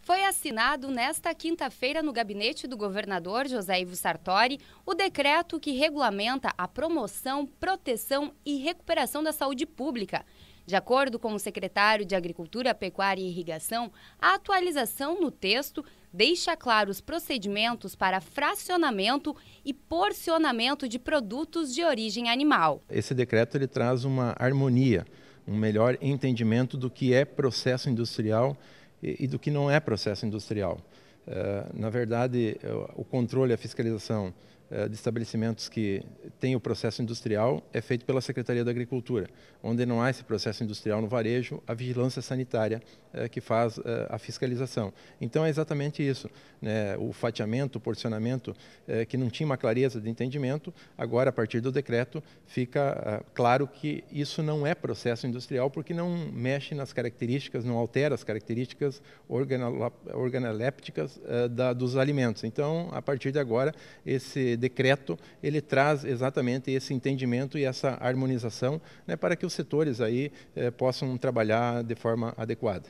Foi assinado nesta quinta-feira no gabinete do governador José Ivo Sartori o decreto que regulamenta a promoção, proteção e recuperação da saúde pública. De acordo com o secretário de Agricultura, Pecuária e Irrigação, a atualização no texto deixa claros os procedimentos para fracionamento e porcionamento de produtos de origem animal. Esse decreto ele traz uma harmonia um melhor entendimento do que é processo industrial e, e do que não é processo industrial. Uh, na verdade, eh, o controle, a fiscalização eh, de estabelecimentos que têm o processo industrial é feito pela Secretaria da Agricultura. Onde não há esse processo industrial no varejo, a vigilância sanitária é, que faz é, a fiscalização. Então é exatamente isso. Né? O fatiamento, o porcionamento, é, que não tinha uma clareza de entendimento, agora, a partir do decreto, fica claro que isso não é processo industrial, porque não mexe nas características, não altera as características organolépticas da, dos alimentos. Então, a partir de agora, esse decreto ele traz exatamente esse entendimento e essa harmonização né, para que os setores aí eh, possam trabalhar de forma adequada.